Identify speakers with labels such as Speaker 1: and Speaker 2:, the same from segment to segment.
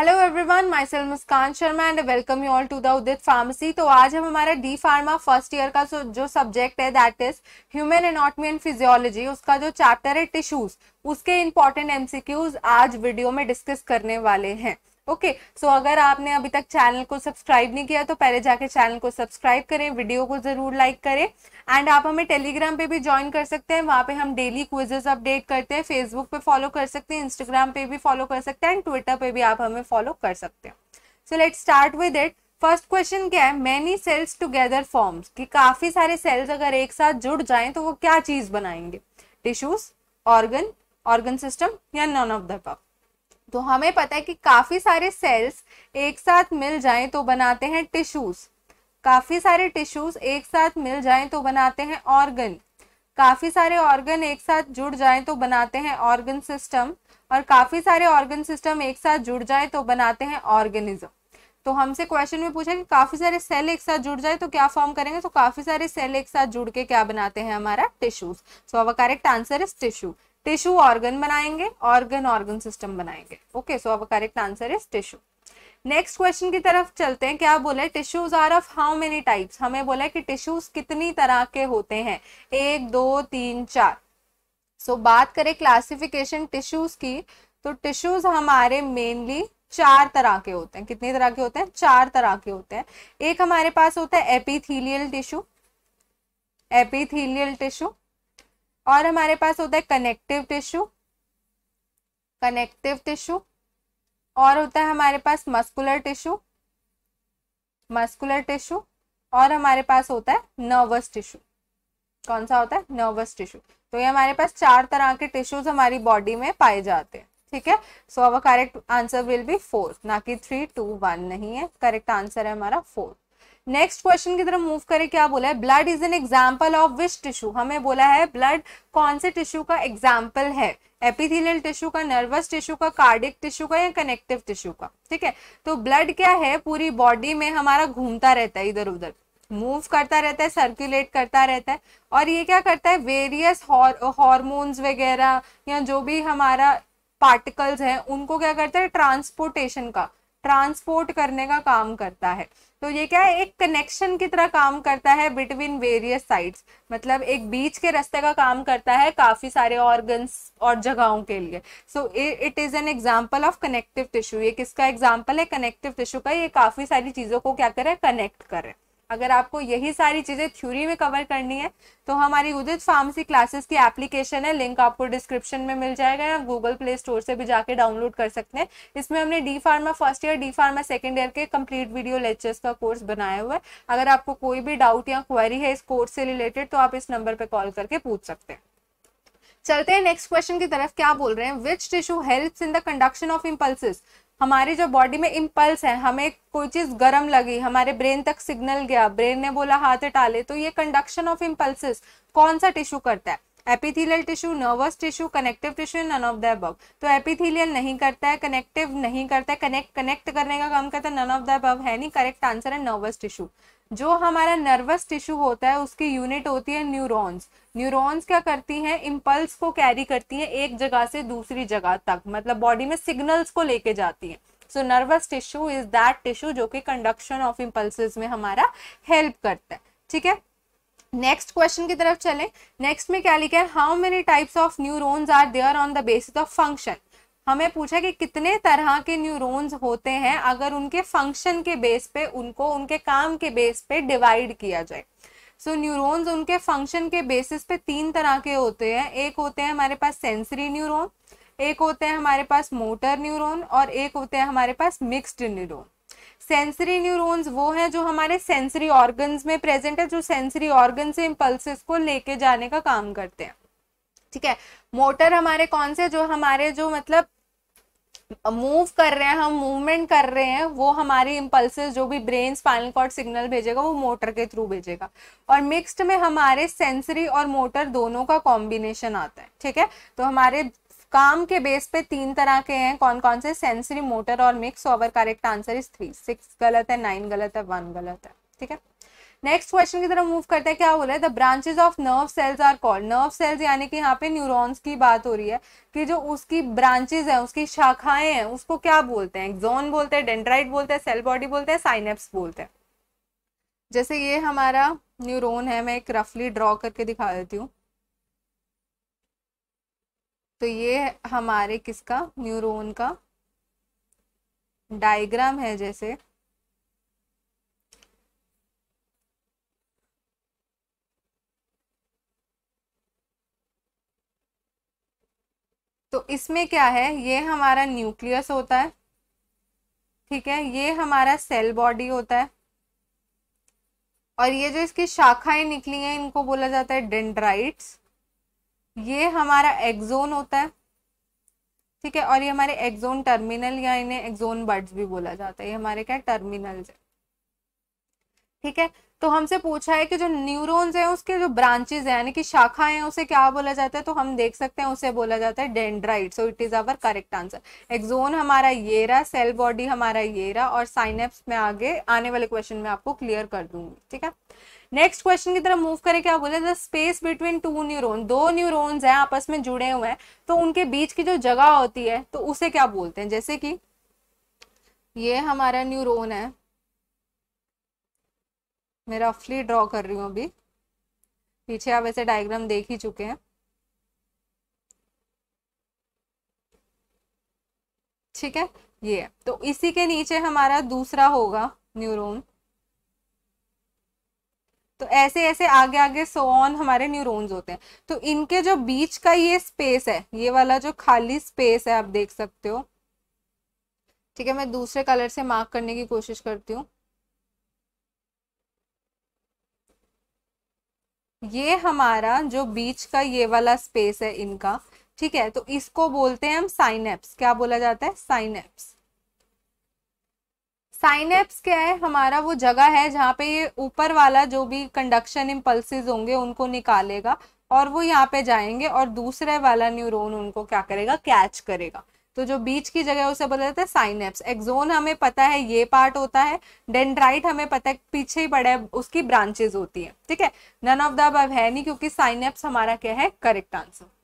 Speaker 1: Hello everyone myself Muskan Sharma and welcome you all to the Udit pharmacy तो आज हम हमारा डी फार्मा फर्स्ट ईयर का जो सब्जेक्ट है that is human anatomy and physiology उसका जो चैप्टर है टिश्यूज उसके इंपॉर्टेंट एमसीक्यूज आज वीडियो में डिस्कस करने वाले हैं ओके okay, सो so अगर आपने अभी तक चैनल को सब्सक्राइब नहीं किया तो पहले जाके चैनल को सब्सक्राइब करें वीडियो को जरूर लाइक करें एंड आप हमें टेलीग्राम पे भी ज्वाइन कर सकते हैं वहाँ पे हम डेली क्विजेस अपडेट करते हैं फेसबुक पे फॉलो कर सकते हैं इंस्टाग्राम पे भी फॉलो कर सकते हैं एंड ट्विटर पे भी आप हमें फॉलो कर सकते हैं so let start with it first question क्या है मैनी सेल्स टूगेदर फॉर्म्स कि काफी सारे सेल्स अगर एक साथ जुड़ जाए तो वो क्या चीज बनाएंगे टिश्यूज ऑर्गन ऑर्गन सिस्टम या नॉन ऑफ द पप तो हमें पता है कि काफ़ी सारे सेल्स एक साथ मिल जाएं तो बनाते हैं टिश्यूज काफ़ी सारे टिश्यूज एक साथ मिल जाएं तो बनाते हैं ऑर्गन काफ़ी सारे ऑर्गन एक साथ जुड़ जाएं तो बनाते हैं ऑर्गन सिस्टम और काफ़ी सारे ऑर्गन सिस्टम एक साथ जुड़ जाए तो बनाते हैं ऑर्गेनिज्म तो हमसे क्वेश्चन में पूछा कि काफ़ी सारे सेल एक साथ जुड़ जाए तो क्या फॉर्म करेंगे तो काफ़ी सारे सेल एक साथ जुड़ के क्या बनाते हैं हमारा tissues so our correct answer is tissue tissue organ बनाएंगे ऑर्गन ऑर्गन सिस्टम बनाएंगे ओके सो अब correct answer is tissue next question की तरफ चलते हैं क्या बोले tissues are of how many types हमें बोला है कि टिश्यूज कितनी तरह के होते हैं एक दो तीन चार सो so, बात करें क्लासिफिकेशन टिश्यूज की तो टिश्यूज हमारे मेनली चार तरह के होते हैं कितनी तरह के होते हैं चार तरह के होते हैं एक हमारे पास होता है एपीथीलियल टिश्यू एपीथीलियल टिश्यू और हमारे पास होता है कनेक्टिव टिश्यू कनेक्टिव टिश्यू और होता है हमारे पास मस्कुलर टिश्यू मस्कुलर टिश्यू और हमारे पास होता है नर्वस टिश्यू कौन सा होता है नर्वस टिश्यू तो ये हमारे पास चार तरह के टिश्यूज हमारी बॉडी में पाए जाते हैं ठीक है so our correct answer will be four ना कि थ्री टू वन नहीं है करेक्ट आंसर है हमारा फोर नेक्स्ट क्वेश्चन की तरफ मूव करें क्या बोला है blood is an example of which tissue हमें बोला है ब्लड कौन से टिश्यू का एग्जाम्पल है एपिथेलियल टिश्यू का नर्वस टिश्यू का कार्डिक टिश्यू का या कनेक्टिव टिश्यू का ठीक है तो ब्लड क्या है पूरी बॉडी में हमारा घूमता रहता है इधर उधर मूव करता रहता है सर्कुलेट करता रहता है और ये क्या करता है वेरियस हॉर्मोन्स वगैरह या जो भी हमारा पार्टिकल्स हैं उनको क्या करता है ट्रांसपोर्टेशन का ट्रांसपोर्ट करने का काम करता है तो ये क्या है एक कनेक्शन की तरह काम करता है बिटवीन वेरियस साइट्स मतलब एक बीच के रास्ते का काम करता है काफी सारे ऑर्गन्स और जगहों के लिए so it is an example of connective tissue ये किसका एग्जाम्पल है कनेक्टिव टिश्यू का ये काफी सारी चीजों को क्या करे कनेक्ट करे अगर आपको यही सारी चीज़ें थ्योरी में कवर करनी है तो हमारी उदित फार्मेसी क्लासेस की एप्लीकेशन है लिंक आपको डिस्क्रिप्शन में मिल जाएगा या गूगल प्ले स्टोर से भी जाके डाउनलोड कर सकते हैं इसमें हमने D pharma first year D pharma second year के कंप्लीट वीडियो लेक्चर्स का कोर्स बनाया हुआ है अगर आपको कोई भी डाउट या क्वेरी है इस कोर्स से रिलेटेड तो आप इस नंबर पर कॉल करके पूछ सकते हैं चलते हैं नेक्स्ट क्वेश्चन की तरफ क्या बोल रहे हैं which tissue helps in the conduction of impulses हमारी जो बॉडी में इम्पल्स है हमें कोई चीज़ गर्म लगी हमारे ब्रेन तक सिग्नल गया ब्रेन ने बोला हाथ हटा ले तो ये कंडक्शन ऑफ इम्पल्सिस कौन सा टिश्यू करता है epithelial tissue nervous tissue connective tissue none of the above तो एपिथेलियल नहीं करता है कनेक्टिव नहीं करता है कनेक्ट कनेक्ट करने का काम करता है नन ऑफ द अबव है नहीं करेक्ट आंसर है नर्वस टिश्यू जो हमारा नर्वस टिश्यू होता है उसकी यूनिट होती है न्यूरॉन्स न्यूरॉन्स क्या करती हैं इम्पल्स को कैरी करती हैं एक जगह से दूसरी जगह तक मतलब बॉडी में सिग्नल्स को लेके जाती हैं so nervous tissue is that tissue जो कि कंडक्शन ऑफ इम्पल्स में हमारा हेल्प करता है ठीक है नेक्स्ट क्वेश्चन की तरफ चले नेक्स्ट में क्या लिखा है how many types of neurons are there on the basis of function हमें पूछा कि कितने तरह के न्यूरोन्स होते हैं अगर उनके फंक्शन के बेस पे उनको उनके काम के बेस पे डिवाइड किया जाए सो so, न्यूरोन्स उनके फंक्शन के बेसिस पे तीन तरह के होते हैं एक होते हैं हमारे पास सेंसरी न्यूरोन एक होते हैं हमारे पास मोटर न्यूरोन और एक होते हैं हमारे पास मिक्स्ड न्यूरोन सेंसरी न्यूरॉन्स वो हैं जो हमारे सेंसरी ऑर्गन्स में प्रेजेंट है जो सेंसरी ऑर्गन से इम्पल्सिस को लेके जाने का काम करते हैं ठीक है मोटर हमारे कौन से जो हमारे जो मतलब मूव कर रहे हैं हम मूवमेंट कर रहे हैं वो हमारी इम्पल्सेस जो भी ब्रेन स्पाइनल कॉर्ड सिग्नल भेजेगा वो मोटर के थ्रू भेजेगा और मिक्स्ड में हमारे सेंसरी और मोटर दोनों का कॉम्बिनेशन आता है ठीक है तो हमारे काम के बेस पे तीन तरह के हैं कौन कौन से सेंसरी मोटर और mix our correct answer is three six गलत है नाइन गलत है वन गलत है ठीक है नेक्स्ट क्वेश्चन की तरफ मूव करते हैं क्या बोला है the branches of nerve cells are called nerve cells यानी कि यहाँ पे न्यूरॉन्स की बात हो रही है कि जो उसकी ब्रांचेज है उसकी शाखाएं हैं उसको क्या बोलते हैं जोन बोलते हैं डेंड्राइट बोलते हैं सेल बॉडी बोलते हैं साइनेप्स बोलते हैं जैसे ये हमारा न्यूरोन है मैं एक रफली ड्रॉ करके दिखा देती हूँ तो ये हमारे किसका न्यूरोन का डायग्राम है जैसे तो इसमें क्या है ये हमारा न्यूक्लियस होता है ठीक है ये हमारा सेल बॉडी होता है और ये जो इसकी शाखाएं निकली हैं इनको बोला जाता है डेंड्राइट्स ये हमारा एक्जोन होता है ठीक है और ये हमारे एक्जोन टर्मिनल या इन्हें एक्जोन बर्ड्स भी बोला जाता है ये हमारे क्या टर्मिनल्स है ठीक है तो हमसे पूछा है कि जो न्यूरॉन्स हैं उसके जो ब्रांचेज हैं यानी कि शाखाएं हैं उसे क्या बोला जाता है तो हम देख सकते हैं उसे बोला जाता है dendrite so it is our correct answer axon हमारा ये रहा सेल बॉडी हमारा ये रहा और साइनेप्स में आगे आने वाले क्वेश्चन में आपको क्लियर कर दूंगी ठीक है नेक्स्ट क्वेश्चन की तरफ मूव करें क्या बोले the space between two neuron दो न्यूरोन्स हैं आपस में जुड़े हुए हैं तो उनके बीच की जो जगह होती है तो उसे क्या बोलते हैं जैसे कि ये हमारा न्यूरोन है मैं रफली ड्रॉ कर रही हूँ अभी पीछे आप ऐसे डायग्राम देख ही चुके हैं ठीक है ये तो इसी के नीचे हमारा दूसरा होगा न्यूरोन तो ऐसे ऐसे आगे आगे सो ऑन हमारे न्यूरोन्स होते हैं तो इनके जो बीच का ये स्पेस है ये वाला जो खाली स्पेस है आप देख सकते हो ठीक है मैं दूसरे कलर से मार्क करने की कोशिश करती हूँ ये हमारा जो बीच का ये वाला स्पेस है इनका ठीक है तो इसको बोलते हैं हम साइनेप्स क्या बोला जाता है साइनेप्स साइनेप्स क्या है हमारा वो जगह है जहाँ पे ये ऊपर वाला जो भी कंडक्शन इम्पल्सिस होंगे उनको निकालेगा और वो यहाँ पे जाएंगे और दूसरे वाला न्यूरोन उनको क्या करेगा कैच करेगा तो जो बीच की जगह उसे बोला जाता है साइनेप्स एक्जोन हमें पता है ये पार्ट होता है डेंड्राइट हमें पता है पीछे ही पड़ा है उसकी ब्रांचेज होती है ठीक है नन ऑफ द अब है नहीं क्योंकि साइनेप्स हमारा क्या है करेक्ट आंसर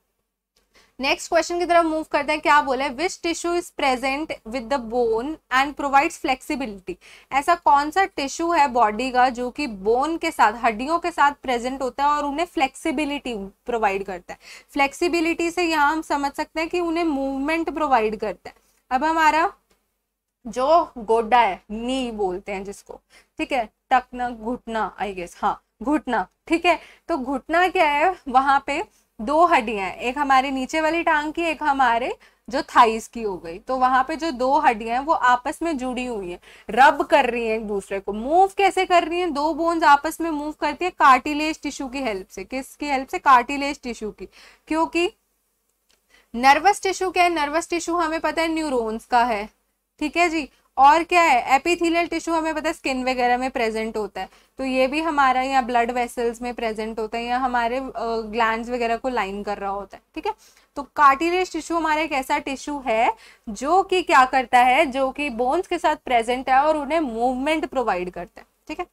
Speaker 1: नेक्स्ट क्वेश्चन की तरफ मूव करते हैं क्या बोले which tissue is present with the bone and provides flexibility ऐसा कौन सा टिश्यू है बॉडी का जो कि बोन के साथ हड्डियों के साथ प्रेजेंट होता है और उन्हें फ्लेक्सिबिलिटी प्रोवाइड करता है फ्लेक्सिबिलिटी से यहाँ हम समझ सकते हैं कि उन्हें मूवमेंट प्रोवाइड करता है अब हमारा जो गोड्डा है नी बोलते हैं जिसको ठीक है टकना घुटना आई गेस हाँ घुटना ठीक है तो घुटना क्या है वहां पे दो हड्डियां हैं एक हमारे नीचे वाली टांग की एक हमारे जो थाइस की हो गई तो वहां पे जो दो हड्डियां हैं वो आपस में जुड़ी हुई हैं रब कर रही हैं एक दूसरे को मूव कैसे कर रही हैं दो बोन्स आपस में मूव करती है कार्टिलेज टिश्यू की हेल्प से किसकी हेल्प से कार्टिलेज टिश्यू की क्योंकि नर्वस टिश्यू क्या है नर्वस टिश्यू हमें पता है न्यूरोन्स का है ठीक है जी और क्या है एपिथेलियल टिश्यू हमें पता है स्किन वगैरह में प्रेजेंट होता है तो ये भी हमारा यहाँ ब्लड वेसल्स में प्रेजेंट होता है या हमारे ग्लैंड वगैरह को लाइन कर रहा होता है ठीक है तो कार्टिलेज टिश्यू हमारा एक ऐसा टिश्यू है जो कि क्या करता है जो कि बोन्स के साथ प्रेजेंट है और उन्हें मूवमेंट प्रोवाइड करता है ठीक है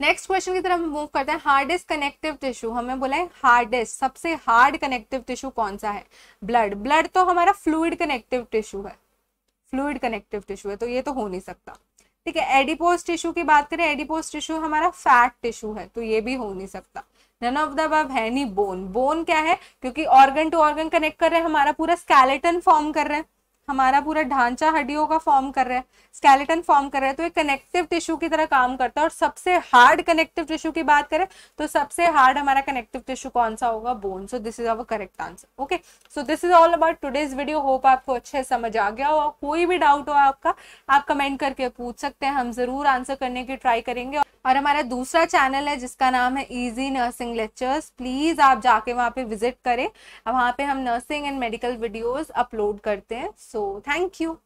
Speaker 1: नेक्स्ट क्वेश्चन की तरफ मूव करते हैं हार्डेस्ट कनेक्टिव टिश्यू हमें बोला है हार्डेस्ट सबसे हार्ड कनेक्टिव टिश्यू कौन सा है ब्लड ब्लड तो हमारा फ्लूड कनेक्टिव टिश्यू है फ्लूड कनेक्टिव टिश्यू है तो ये तो हो नहीं सकता ठीक है एडिपोज टिश्यू की बात करें एडिपोज टिश्यू हमारा फैट टिश्यू है तो ये भी हो नहीं सकता नन ऑफ द बब है बोन बोन क्या है क्योंकि ऑर्गन टू ऑर्गन कनेक्ट कर रहे हैं हमारा पूरा स्केलेटन फॉर्म कर रहे हैं हमारा पूरा ढांचा हड्डियों का फॉर्म कर रहा है स्केलेटन फॉर्म कर रहा है तो एक कनेक्टिव टिश्यू की तरह काम करता है और सबसे हार्ड कनेक्टिव टिश्यू की बात करें तो सबसे हार्ड हमारा कनेक्टिव टिश्यू कौन सा होगा bone so this is our correct answer okay so this is all about today's video hope आपको अच्छे समझ आ गया हो और कोई भी डाउट हो आपका आप कमेंट करके पूछ सकते हैं हम जरूर आंसर करने की ट्राई करेंगे और हमारा दूसरा चैनल है जिसका नाम है इजी नर्सिंग लेक्चर्स प्लीज आप जाके वहाँ पे विजिट करें वहाँ पे हम nursing and medical videos upload करते हैं So, thank you.